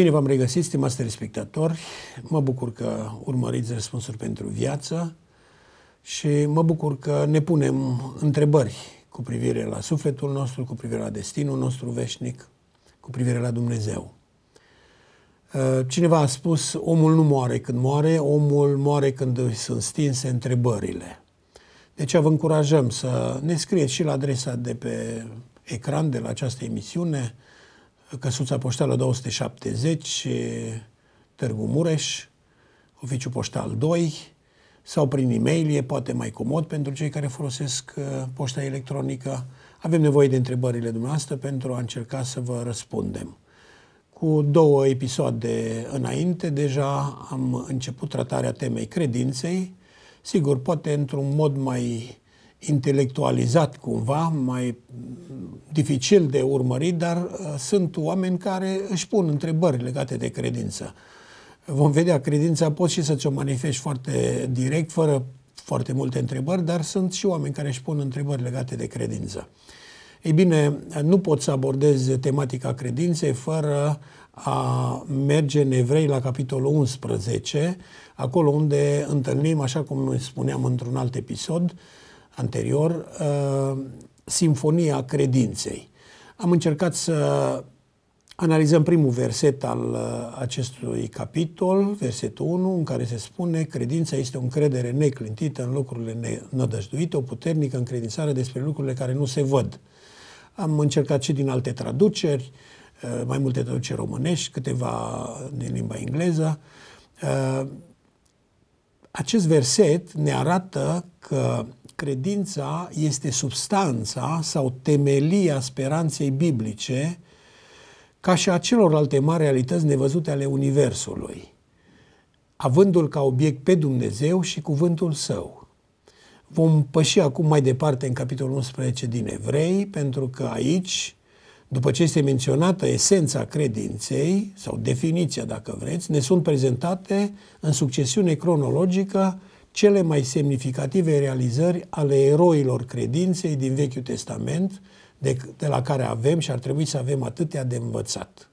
Bine v-am regăsit, stimați telespectatori. Mă bucur că urmăriți răspunsuri pentru viață și mă bucur că ne punem întrebări cu privire la sufletul nostru, cu privire la destinul nostru veșnic, cu privire la Dumnezeu. Uh, cineva a spus, omul nu moare când moare, omul moare când îi sunt stinse întrebările. Deci vă încurajăm să ne scrieți și la adresa de pe ecran de la această emisiune, Căsuța Poștală 270, eh, Târgu Mureș, Oficiu Poștal 2, sau prin e-mail, e poate mai comod pentru cei care folosesc eh, poșta electronică. Avem nevoie de întrebările dumneavoastră pentru a încerca să vă răspundem. Cu două episoade înainte, deja am început tratarea temei credinței. Sigur, poate într-un mod mai intelectualizat cumva, mai dificil de urmărit, dar uh, sunt oameni care își pun întrebări legate de credință. Vom vedea, credința poți și să-ți o manifesti foarte direct, fără foarte multe întrebări, dar sunt și oameni care își pun întrebări legate de credință. Ei bine, nu pot să abordez tematica credinței fără a merge în evrei la capitolul 11, acolo unde întâlnim, așa cum spuneam într-un alt episod, uh, anterior, uh, Sinfonia Credinței. Am încercat să analizăm primul verset al uh, acestui capitol, versetul 1, în care se spune Credința este o încredere neclintită în lucrurile nădăjduite, o puternică încredințare despre lucrurile care nu se văd. Am încercat și din alte traduceri, uh, mai multe traduceri românești, câteva din limba engleză acest verset ne arată că credința este substanța sau temelia speranței biblice, ca și a celorlalte mari realități nevăzute ale Universului, avându-l ca obiect pe Dumnezeu și cuvântul său. Vom păși acum mai departe în capitolul 11 din Evrei, pentru că aici după ce este menționată esența credinței, sau definiția, dacă vreți, ne sunt prezentate în succesiune cronologică cele mai semnificative realizări ale eroilor credinței din Vechiul Testament, de, de la care avem și ar trebui să avem atâtea de învățat.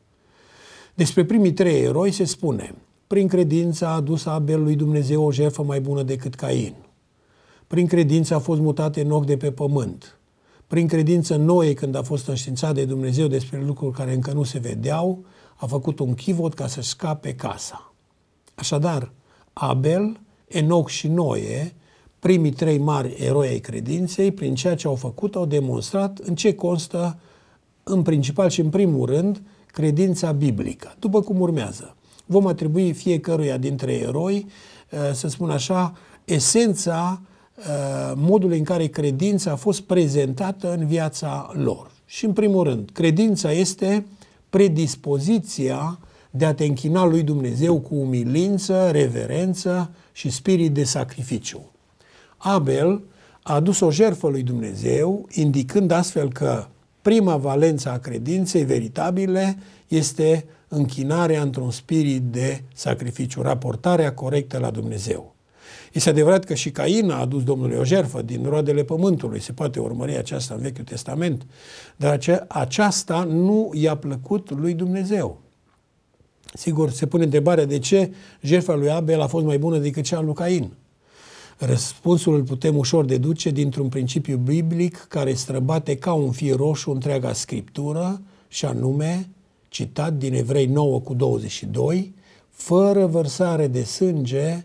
Despre primii trei eroi se spune, prin credința a adus Abel lui Dumnezeu o jertfă mai bună decât Cain. Prin credință a fost mutat Enoch de pe pământ prin credință Noe, când a fost înștiințat de Dumnezeu despre lucruri care încă nu se vedeau, a făcut un chivot ca să scape casa. Așadar, Abel, Enoch și Noe, primii trei mari eroi ai credinței, prin ceea ce au făcut, au demonstrat în ce constă, în principal și în primul rând, credința biblică, după cum urmează. Vom atribui fiecăruia dintre eroi, eh, să spun așa, esența Uh, modul în care credința a fost prezentată în viața lor. Și în primul rând, credința este predispoziția de a te închina lui Dumnezeu cu umilință, reverență și spirit de sacrificiu. Abel a adus o jertfă lui Dumnezeu, indicând astfel că prima valență a credinței veritabile este închinarea într-un spirit de sacrificiu, raportarea corectă la Dumnezeu. Este adevărat că și Cain a adus Domnului o jertfă din roadele pământului. Se poate urmări aceasta în Vechiul Testament. Dar aceasta nu i-a plăcut lui Dumnezeu. Sigur, se pune întrebarea de ce jertfa lui Abel a fost mai bună decât cea lui Cain. Răspunsul îl putem ușor deduce dintr-un principiu biblic care străbate ca un fir roșu întreaga scriptură, și anume, citat din Evrei 9 cu 22, fără vărsare de sânge,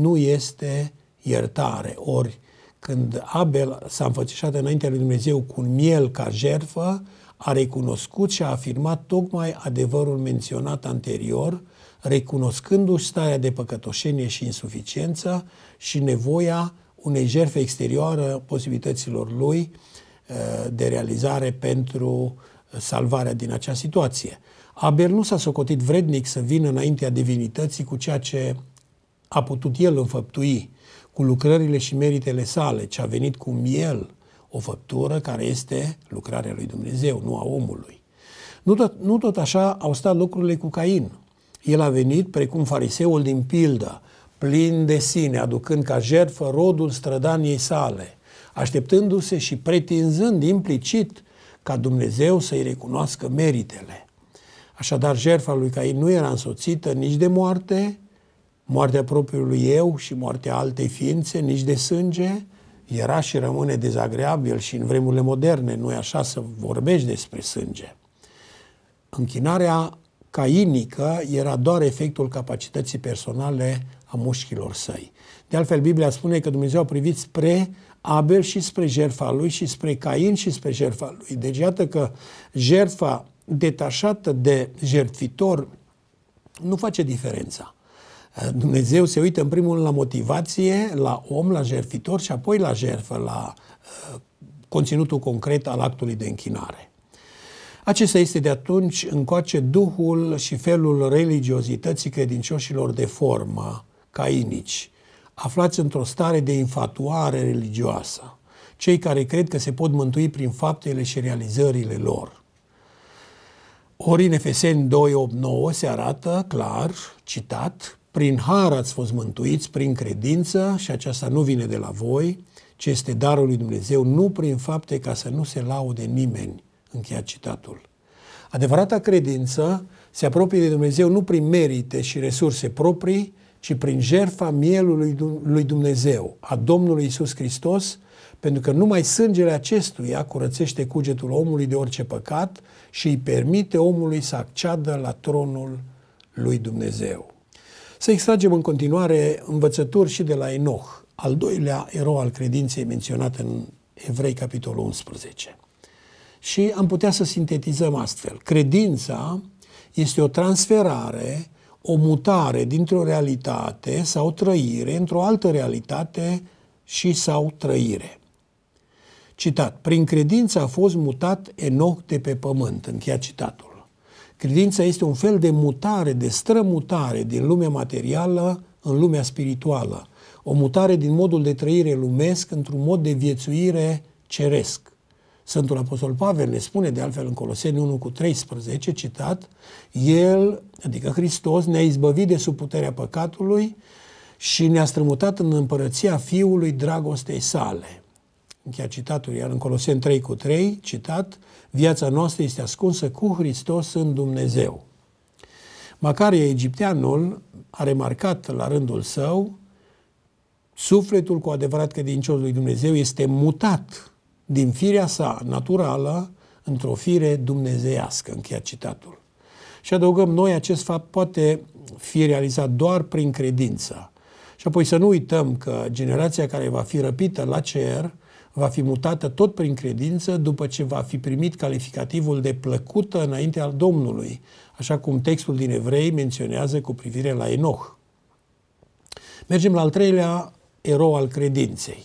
nu este iertare. Ori când Abel s-a înfățișat înaintea lui Dumnezeu cu un miel ca jerfă, a recunoscut și a afirmat tocmai adevărul menționat anterior, recunoscându-și starea de păcătoșenie și insuficiență și nevoia unei jerfe exterioară posibilităților lui eh, de realizare pentru eh, salvarea din acea situație. Abel nu s-a socotit vrednic să vină înaintea divinității cu ceea ce a putut el înfăptui cu lucrările și meritele sale, ce a venit cu miel, o făptură care este lucrarea lui Dumnezeu, nu a omului. Nu tot, nu tot așa au stat lucrurile cu Cain. El a venit precum fariseul din pildă, plin de sine, aducând ca jertfă rodul strădaniei sale, așteptându-se și pretinzând implicit ca Dumnezeu să-i recunoască meritele. Așadar, jertfa lui Cain nu era însoțită nici de moarte, moartea propriului eu și moartea altei ființe, nici de sânge, era și rămâne dezagreabil și în vremurile moderne, nu e așa să vorbești despre sânge. Închinarea cainică era doar efectul capacității personale a mușchilor săi. De altfel, Biblia spune că Dumnezeu a privit spre Abel și spre jertfa lui și spre Cain și spre jertfa lui. Deci iată că jertfa detașată de jertfitor nu face diferența. Dumnezeu se uită în primul rând la motivație, la om, la jertfitor și apoi la jertfă, la uh, conținutul concret al actului de închinare. Acesta este de atunci încoace duhul și felul religiozității credincioșilor de formă, cainici, aflați într-o stare de infatuare religioasă, cei care cred că se pot mântui prin faptele și realizările lor. Ori în Efeseni 2.8.9 se arată clar, citat, prin har ați fost mântuiți, prin credință, și aceasta nu vine de la voi, ci este darul lui Dumnezeu, nu prin fapte ca să nu se laude nimeni. Încheia citatul. Adevărata credință se apropie de Dumnezeu nu prin merite și resurse proprii, ci prin jertfa mielului lui Dumnezeu, a Domnului Isus Hristos, pentru că numai sângele acestuia curățește cugetul omului de orice păcat și îi permite omului să acceadă la tronul lui Dumnezeu. Să extragem în continuare învățături și de la Enoch, al doilea erou al credinței menționat în Evrei, capitolul 11. Și am putea să sintetizăm astfel. Credința este o transferare, o mutare dintr-o realitate sau trăire într-o altă realitate și sau trăire. Citat. Prin credință a fost mutat Enoch de pe pământ, încheia citatul. Credința este un fel de mutare, de strămutare din lumea materială în lumea spirituală. O mutare din modul de trăire lumesc într-un mod de viețuire ceresc. Sfântul Apostol Pavel ne spune de altfel în Coloseni 1 cu 13, citat, El, adică Hristos, ne-a izbăvit de sub puterea păcatului și ne-a strămutat în împărăția Fiului dragostei sale. Încheia citatul, iar în Coloseni 3 cu 3, citat, viața noastră este ascunsă cu Hristos în Dumnezeu. Macaria egipteanul a remarcat la rândul său sufletul cu adevărat că credincios lui Dumnezeu este mutat din firea sa naturală într-o fire dumnezeiască, încheia citatul. Și adăugăm noi, acest fapt poate fi realizat doar prin credință. Și apoi să nu uităm că generația care va fi răpită la cer va fi mutată tot prin credință după ce va fi primit calificativul de plăcută înainte al Domnului, așa cum textul din Evrei menționează cu privire la Enoch. Mergem la al treilea erou al credinței.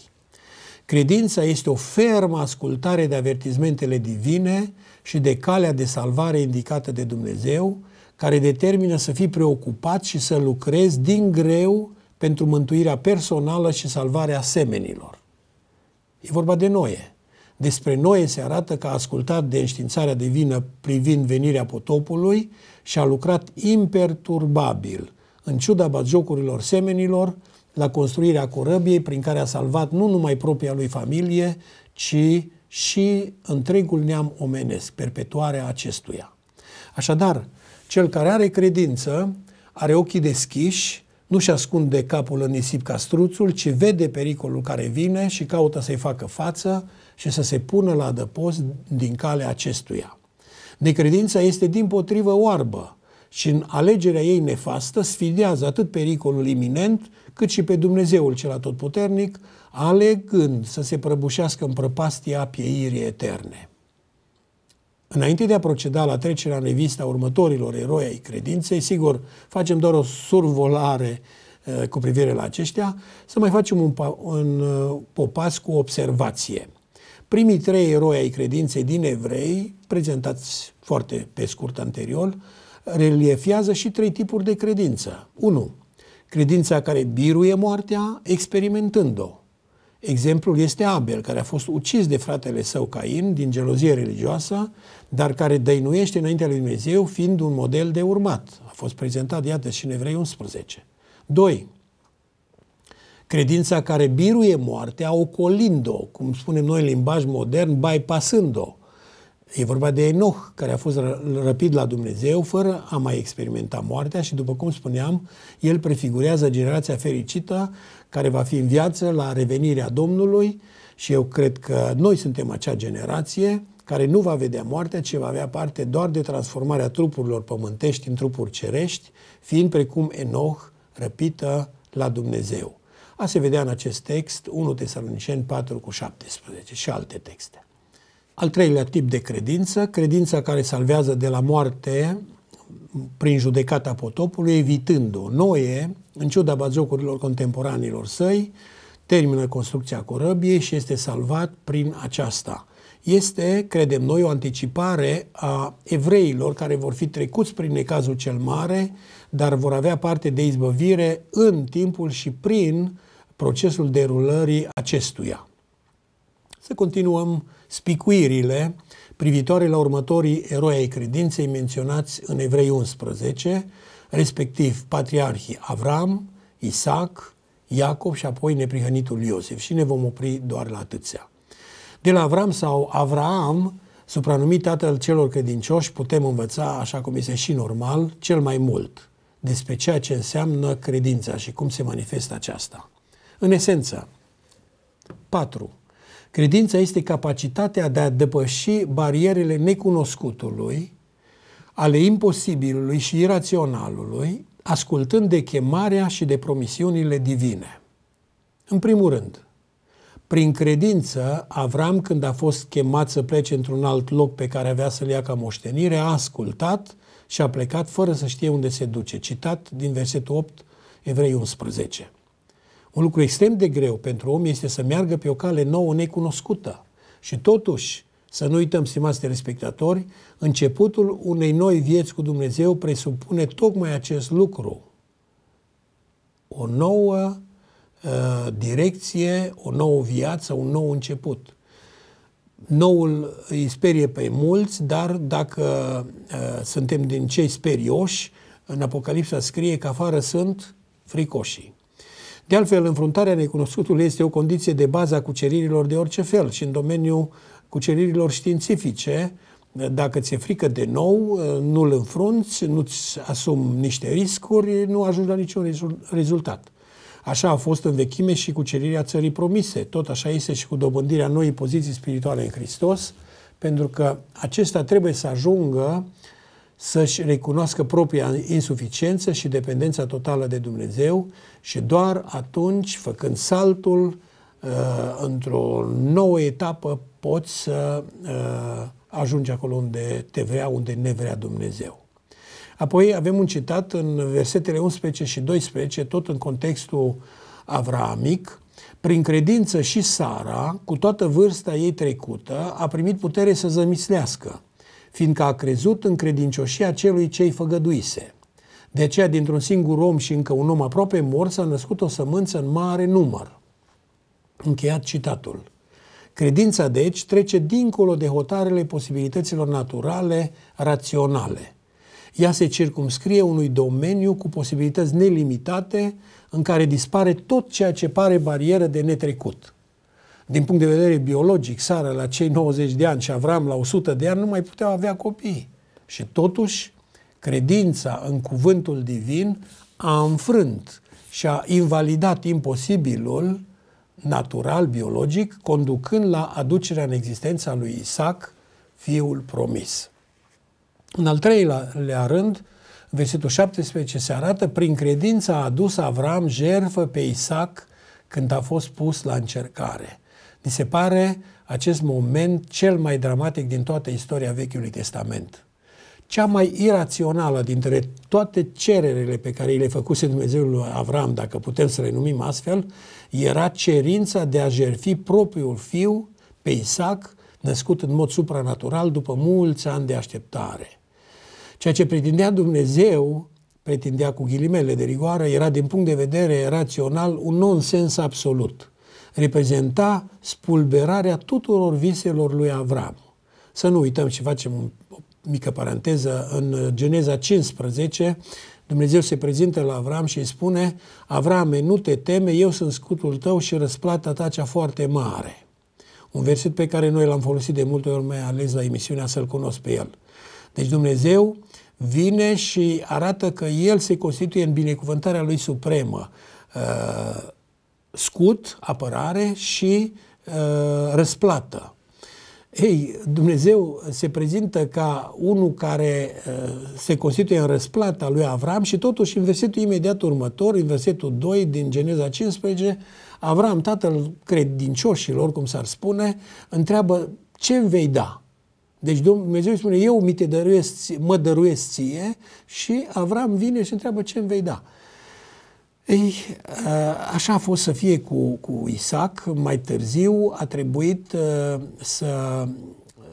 Credința este o fermă ascultare de avertizmentele divine și de calea de salvare indicată de Dumnezeu, care determină să fii preocupat și să lucrezi din greu pentru mântuirea personală și salvarea semenilor. E vorba de Noe. Despre Noe se arată că a ascultat de înștiințarea divină privind venirea potopului și a lucrat imperturbabil, în ciuda batjocurilor semenilor, la construirea corăbiei prin care a salvat nu numai propria lui familie, ci și întregul neam omenesc, perpetuarea acestuia. Așadar, cel care are credință are ochii deschiși nu-și ascunde capul în nisip ca struțul, ci vede pericolul care vine și caută să-i facă față și să se pună la adăpost din calea acestuia. Necredința este din potrivă oarbă și în alegerea ei nefastă sfidează atât pericolul iminent cât și pe Dumnezeul cel atotputernic, alegând să se prăbușească în prăpastia pieirii eterne. Înainte de a proceda la trecerea în revista următorilor eroi ai credinței, sigur, facem doar o survolare eh, cu privire la aceștia, să mai facem un, un eh, popas cu observație. Primii trei eroi ai credinței din evrei, prezentați foarte pe scurt anterior, reliefiază și trei tipuri de credință. 1. Credința care biruie moartea experimentând-o. Exemplul este Abel, care a fost ucis de fratele său Cain din gelozie religioasă, dar care dăinuiește înaintea lui Dumnezeu fiind un model de urmat. A fost prezentat, iată, și în Evrei 11. 2. Credința care biruie moartea, ocolind-o, cum spunem noi în limbaj modern, bypassând-o. E vorba de Enoch, care a fost răpit la Dumnezeu fără a mai experimenta moartea și, după cum spuneam, el prefigurează generația fericită care va fi în viață la revenirea Domnului și eu cred că noi suntem acea generație care nu va vedea moartea, ci va avea parte doar de transformarea trupurilor pământești în trupuri cerești, fiind precum Enoch răpită la Dumnezeu. A se vedea în acest text 1 Tesaloniceni 4 cu 17 și alte texte. Al treilea tip de credință, credința care salvează de la moarte prin judecata potopului, evitând-o. Noe, în ciuda bazocurilor contemporanilor săi, termină construcția corăbiei și este salvat prin aceasta. Este, credem noi, o anticipare a evreilor care vor fi trecuți prin necazul cel mare, dar vor avea parte de izbăvire în timpul și prin procesul derulării acestuia. Să continuăm spicuirile privitoare la următorii eroi ai credinței menționați în Evrei 11, respectiv patriarhii Avram, Isaac, Iacob și apoi neprihănitul Iosif. Și ne vom opri doar la atâția. De la Avram sau Avraam, supranumit tatăl celor credincioși, putem învăța, așa cum este și normal, cel mai mult despre ceea ce înseamnă credința și cum se manifestă aceasta. În esență, 4. Credința este capacitatea de a depăși barierele necunoscutului, ale imposibilului și iraționalului, ascultând de chemarea și de promisiunile divine. În primul rând, prin credință, Avram, când a fost chemat să plece într-un alt loc pe care avea să-l ia ca moștenire, a ascultat și a plecat fără să știe unde se duce. Citat din versetul 8, Evrei 11. Un lucru extrem de greu pentru om este să meargă pe o cale nouă, necunoscută. Și totuși, să nu uităm, stimați telespectatori, începutul unei noi vieți cu Dumnezeu presupune tocmai acest lucru. O nouă uh, direcție, o nouă viață, un nou început. Noul îi sperie pe mulți, dar dacă uh, suntem din cei sperioși, în Apocalipsa scrie că afară sunt fricoșii. De altfel, înfruntarea necunoscutului este o condiție de bază a cuceririlor de orice fel și în domeniul cuceririlor științifice, dacă ți-e frică de nou, nu-l înfrunți, nu-ți asumi niște riscuri, nu ajungi la niciun rezultat. Așa a fost în vechime și cucerirea țării promise. Tot așa este și cu dobândirea noii poziții spirituale în Hristos, pentru că acesta trebuie să ajungă uh, să-și recunoască propria insuficiență și dependența totală de Dumnezeu și doar atunci, făcând saltul uh, într-o nouă etapă, poți să uh, ajungi acolo unde te vrea, unde ne vrea Dumnezeu. Apoi avem un citat în versetele 11 și 12, tot în contextul Avramic, prin credință și Sara, cu toată vârsta ei trecută, a primit putere să zămislească fiindcă a crezut în credincioșia celui ce-i făgăduise. De aceea, dintr-un singur om și încă un om aproape mort, s-a născut o sămânță în mare număr. Încheiat citatul. Credința, deci, trece dincolo de hotarele posibilităților naturale, raționale. Ea se circumscrie unui domeniu cu posibilități nelimitate în care dispare tot ceea ce pare barieră de netrecut din punct de vedere biologic, Sara la cei 90 de ani și Avram la 100 de ani nu mai puteau avea copii. Și totuși, credința în cuvântul divin a înfrânt și a invalidat imposibilul natural, biologic, conducând la aducerea în existența lui Isaac, fiul promis. În al treilea rând, versetul 17 se arată, prin credință a adus Avram jerfă pe Isaac când a fost pus la încercare. Mi se pare acest moment cel mai dramatic din toată istoria Vechiului Testament. Cea mai irațională dintre toate cererile pe care le făcuse Dumnezeu lui Avram, dacă putem să le numim astfel, era cerința de a jerfi propriul fiu pe Isaac, născut în mod supranatural după mulți ani de așteptare. Ceea ce pretindea Dumnezeu, pretindea cu ghilimele de rigoare, era din punct de vedere rațional un nonsens absolut reprezenta spulberarea tuturor viselor lui Avram. Să nu uităm și facem o mică paranteză, în Geneza 15, Dumnezeu se prezintă la Avram și îi spune, Avrame, nu te teme, eu sunt scutul tău și răsplata ta cea foarte mare. Un verset pe care noi l-am folosit de multe ori, mai ales la emisiunea să-L cunosc pe el. Deci Dumnezeu vine și arată că El se constituie în binecuvântarea Lui Supremă. Uh, scut, apărare și uh, răsplată. Ei, Dumnezeu se prezintă ca unul care uh, se constituie în răsplata lui Avram și totuși în versetul imediat următor, în versetul 2 din Geneza 15, Avram, tatăl credincioșilor, cum s-ar spune, întreabă ce îmi vei da? Deci Dumnezeu îi spune, eu mi te dăruiesc, mă dăruiesc ție și Avram vine și întreabă ce îmi vei da. Ei, uh, așa a fost să fie cu, cu Isaac. Mai târziu a trebuit uh, să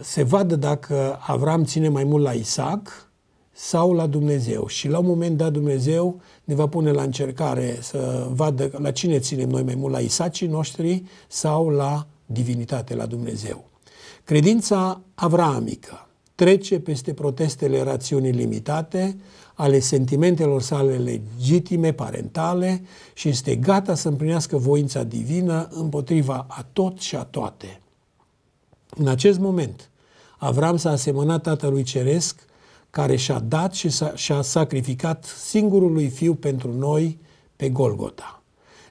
se vadă dacă Avram ține mai mult la Isaac sau la Dumnezeu. Și la un moment dat Dumnezeu ne va pune la încercare să vadă la cine ținem noi mai mult, la Isacii noștri sau la divinitate, la Dumnezeu. Credința avramică trece peste protestele rațiunii limitate, ale sentimentelor sale legitime, parentale și este gata să împlinească voința divină împotriva a tot și a toate. În acest moment, Avram s-a asemănat Tatălui Ceresc, care și-a dat și s-a, și-a sacrificat singurului fiu pentru noi pe Golgota.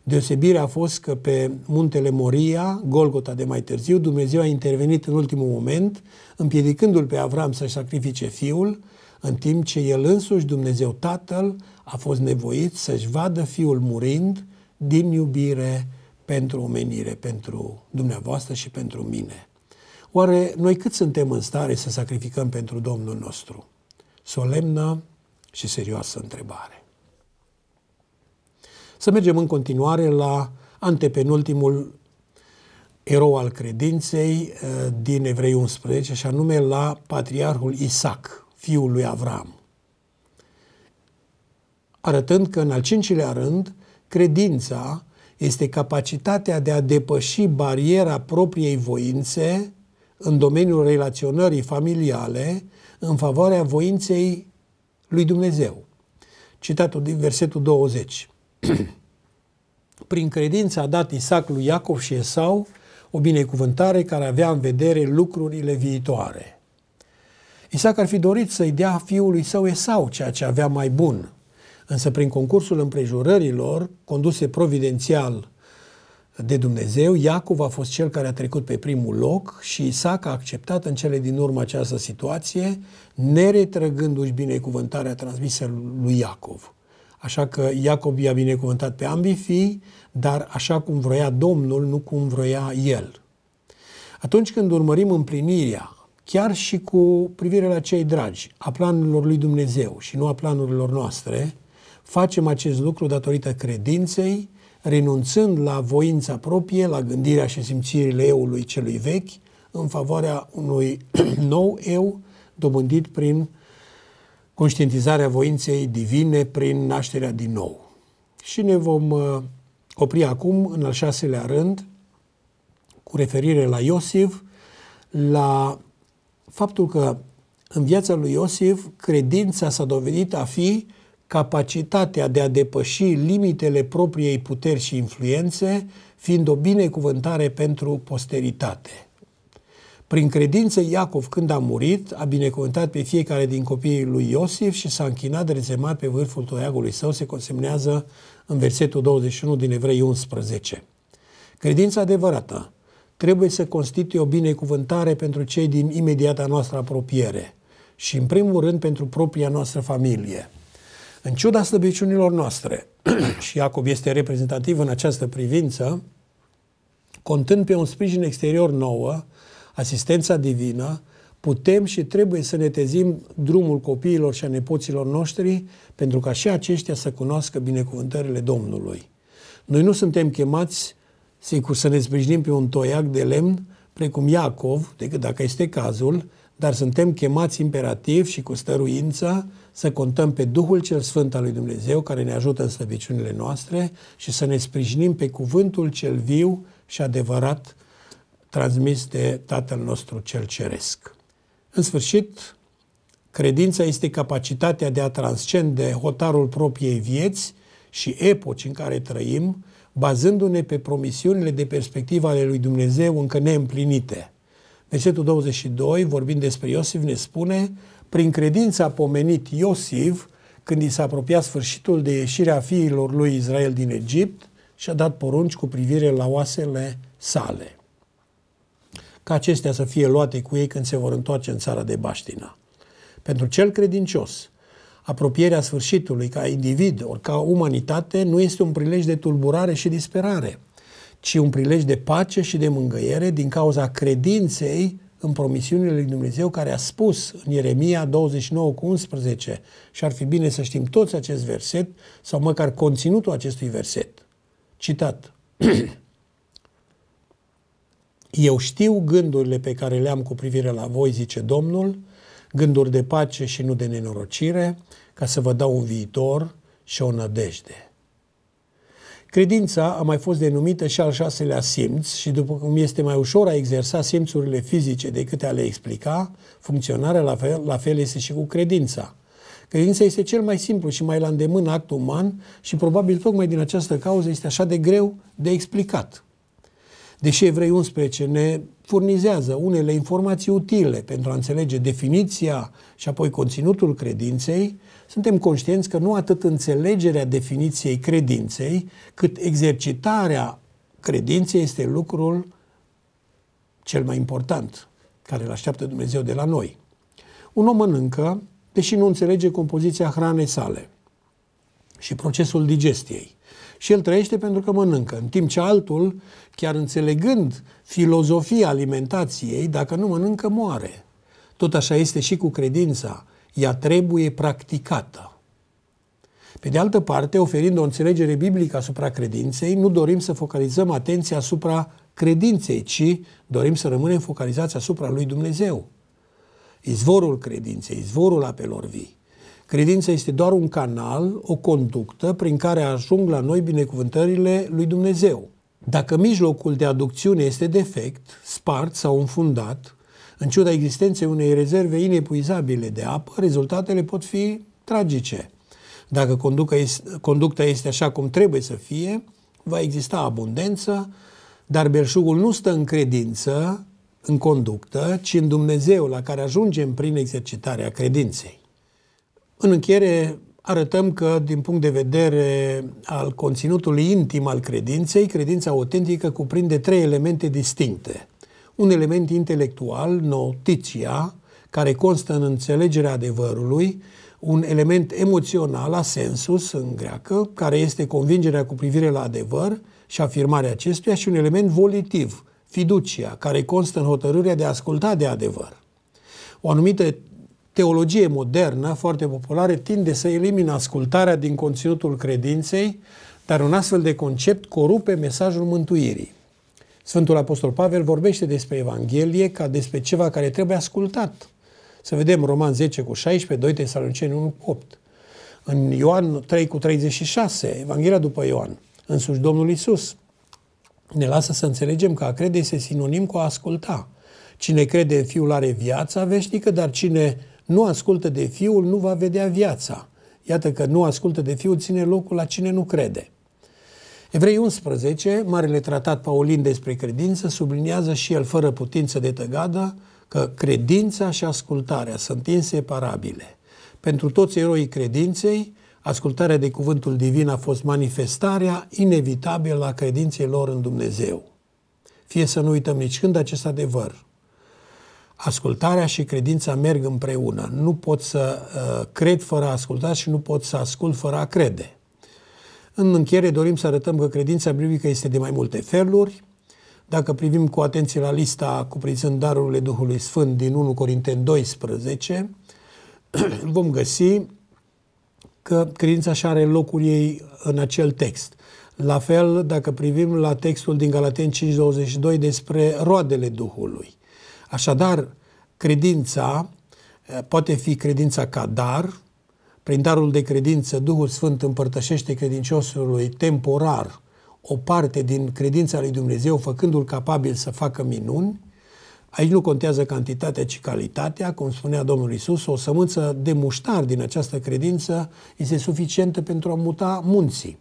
Deosebirea a fost că pe muntele Moria, Golgota de mai târziu, Dumnezeu a intervenit în ultimul moment, împiedicându-l pe Avram să-și sacrifice fiul, în timp ce el însuși, Dumnezeu Tatăl, a fost nevoit să-și vadă Fiul murind din iubire pentru omenire, pentru dumneavoastră și pentru mine. Oare noi cât suntem în stare să sacrificăm pentru Domnul nostru? Solemnă și serioasă întrebare. Să mergem în continuare la antepenultimul erou al credinței eh, din Evrei 11, și anume la patriarhul Isaac fiul lui Avram. Arătând că în al cincilea rând, credința este capacitatea de a depăși bariera propriei voințe în domeniul relaționării familiale în favoarea voinței lui Dumnezeu. Citatul din versetul 20. Prin credință a dat Isaac lui Iacov și Esau o binecuvântare care avea în vedere lucrurile viitoare. Isaac ar fi dorit să-i dea fiului său Esau ceea ce avea mai bun, însă prin concursul împrejurărilor, conduse providențial de Dumnezeu, Iacov a fost cel care a trecut pe primul loc și Isaac a acceptat în cele din urmă această situație, neretrăgându-și binecuvântarea transmisă lui Iacov. Așa că Iacob i-a binecuvântat pe ambii fii, dar așa cum vroia Domnul, nu cum vroia el. Atunci când urmărim împlinirea chiar și cu privire la cei dragi, a planurilor lui Dumnezeu și nu a planurilor noastre, facem acest lucru datorită credinței, renunțând la voința proprie, la gândirea și simțirile eului celui vechi, în favoarea unui nou eu dobândit prin conștientizarea voinței divine, prin nașterea din nou. Și ne vom uh, opri acum, în al șaselea rând, cu referire la Iosif, la faptul că în viața lui Iosif credința s-a dovedit a fi capacitatea de a depăși limitele propriei puteri și influențe, fiind o binecuvântare pentru posteritate. Prin credință, Iacov, când a murit, a binecuvântat pe fiecare din copiii lui Iosif și s-a închinat rezemat pe vârful toiagului său, se consemnează în versetul 21 din Evrei 11. Credința adevărată trebuie să constituie o binecuvântare pentru cei din imediata noastră apropiere și, în primul rând, pentru propria noastră familie. În ciuda slăbiciunilor noastre, și Iacob este reprezentativ în această privință, contând pe un sprijin exterior nouă, asistența divină, putem și trebuie să ne tezim drumul copiilor și a nepoților noștri pentru ca și aceștia să cunoască binecuvântările Domnului. Noi nu suntem chemați Sigur, să ne sprijinim pe un toiac de lemn, precum Iacov, decât dacă este cazul, dar suntem chemați imperativ și cu stăruință să contăm pe Duhul cel Sfânt al lui Dumnezeu care ne ajută în slăbiciunile noastre și să ne sprijinim pe cuvântul cel viu și adevărat transmis de Tatăl nostru cel Ceresc. În sfârșit, credința este capacitatea de a transcende hotarul propriei vieți și epoci în care trăim, bazându-ne pe promisiunile de perspectivă ale lui Dumnezeu încă neîmplinite. Versetul 22, vorbind despre Iosif, ne spune prin credință a pomenit Iosif când i s-a apropiat sfârșitul de ieșirea fiilor lui Israel din Egipt și a dat porunci cu privire la oasele sale. Ca acestea să fie luate cu ei când se vor întoarce în țara de baștina. Pentru cel credincios – apropierea sfârșitului ca individ, ori ca umanitate, nu este un prilej de tulburare și disperare, ci un prilej de pace și de mângăiere din cauza credinței în promisiunile lui Dumnezeu care a spus în Ieremia 29 cu 11 și ar fi bine să știm toți acest verset sau măcar conținutul acestui verset. Citat. Eu știu gândurile pe care le am cu privire la voi, zice Domnul, gânduri de pace și nu de nenorocire, ca să vă dau un viitor și o nădejde. Credința a mai fost denumită și al șaselea simț și după cum este mai ușor a exersa simțurile fizice decât a le explica, funcționarea la fel, la fel este și cu credința. Credința este cel mai simplu și mai la îndemână act uman și probabil tocmai din această cauză este așa de greu de explicat. Deși Evrei 11 ne furnizează unele informații utile pentru a înțelege definiția și apoi conținutul credinței, suntem conștienți că nu atât înțelegerea definiției credinței, cât exercitarea credinței este lucrul cel mai important care îl așteaptă Dumnezeu de la noi. Un om mănâncă, deși nu înțelege compoziția hranei sale și procesul digestiei și el trăiește pentru că mănâncă. În timp ce altul, chiar înțelegând filozofia alimentației, dacă nu mănâncă, moare. Tot așa este și cu credința. Ea trebuie practicată. Pe de altă parte, oferind o înțelegere biblică asupra credinței, nu dorim să focalizăm atenția asupra credinței, ci dorim să rămânem focalizați asupra lui Dumnezeu. Izvorul credinței, izvorul apelor vii. Credința este doar un canal, o conductă prin care ajung la noi binecuvântările lui Dumnezeu. Dacă mijlocul de aducțiune este defect, spart sau înfundat, în ciuda existenței unei rezerve inepuizabile de apă, rezultatele pot fi tragice. Dacă conducta este așa cum trebuie să fie, va exista abundență, dar belșugul nu stă în credință, în conductă, ci în Dumnezeu la care ajungem prin exercitarea credinței. În încheiere, arătăm că, din punct de vedere al conținutului intim al credinței, credința autentică cuprinde trei elemente distincte. Un element intelectual, notiția, care constă în înțelegerea adevărului, un element emoțional, asensus în greacă, care este convingerea cu privire la adevăr și afirmarea acestuia, și un element volitiv, fiducia, care constă în hotărârea de a asculta de adevăr. O anumită teologie modernă, foarte populară, tinde să elimine ascultarea din conținutul credinței, dar un astfel de concept corupe mesajul mântuirii. Sfântul Apostol Pavel vorbește despre Evanghelie ca despre ceva care trebuie ascultat. Să vedem Roman 10 cu 16, 2 Tesaloniceni 1 cu 8. În Ioan 3 cu 36, Evanghelia după Ioan, însuși Domnul Isus, ne lasă să înțelegem că a crede este sinonim cu a asculta. Cine crede în Fiul are viața veșnică, dar cine nu ascultă de Fiul, nu va vedea viața. Iată că nu ascultă de Fiul, ține locul la cine nu crede. Evrei 11, Marele Tratat Paulin despre credință, subliniază și el fără putință de tăgadă că credința și ascultarea sunt inseparabile. Pentru toți eroii credinței, ascultarea de cuvântul divin a fost manifestarea inevitabilă a credinței lor în Dumnezeu. Fie să nu uităm nici când acest adevăr, Ascultarea și credința merg împreună. Nu pot să uh, cred fără a asculta și nu pot să ascult fără a crede. În încheiere dorim să arătăm că credința biblică este de mai multe feluri. Dacă privim cu atenție la lista cuprinzând darurile Duhului Sfânt din 1 Corinteni 12, vom găsi că credința și are locul ei în acel text. La fel, dacă privim la textul din Galaten 5.22 despre roadele Duhului, Așadar, credința eh, poate fi credința ca dar, prin darul de credință, Duhul Sfânt împărtășește credinciosului temporar o parte din credința lui Dumnezeu, făcându-l capabil să facă minuni. Aici nu contează cantitatea, ci calitatea. Cum spunea Domnul Isus, o sămânță de muștar din această credință este suficientă pentru a muta munții.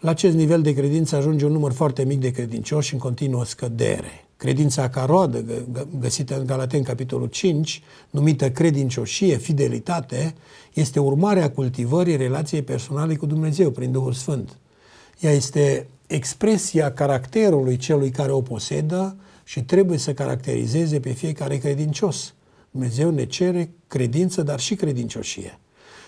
La acest nivel de credință ajunge un număr foarte mic de credincioși în continuă scădere credința ca roadă, găsită în Galaten, capitolul 5, numită credincioșie, fidelitate, este urmarea cultivării relației personale cu Dumnezeu prin Duhul Sfânt. Ea este expresia caracterului celui care o posedă și trebuie să caracterizeze pe fiecare credincios. Dumnezeu ne cere credință, dar și credincioșie.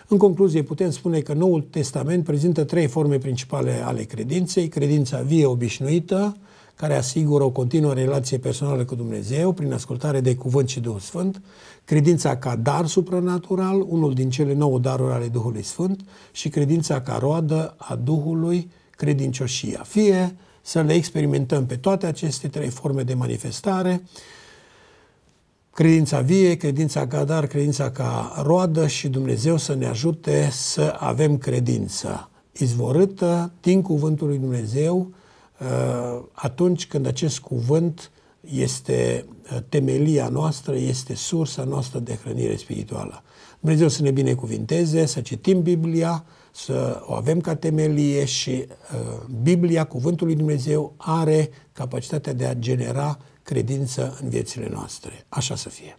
În concluzie, putem spune că Noul Testament prezintă trei forme principale ale credinței, credința vie obișnuită, care asigură o continuă relație personală cu Dumnezeu prin ascultare de Cuvânt și Duhul Sfânt, credința ca dar supranatural, unul din cele nouă daruri ale Duhului Sfânt și credința ca roadă a Duhului credincioșia. Fie să le experimentăm pe toate aceste trei forme de manifestare, credința vie, credința ca dar, credința ca roadă și Dumnezeu să ne ajute să avem credință izvorâtă din Cuvântul lui Dumnezeu, Uh, atunci când acest cuvânt este uh, temelia noastră, este sursa noastră de hrănire spirituală. Dumnezeu să ne binecuvinteze, să citim Biblia, să o avem ca temelie și uh, Biblia, Cuvântul lui Dumnezeu, are capacitatea de a genera credință în viețile noastre. Așa să fie.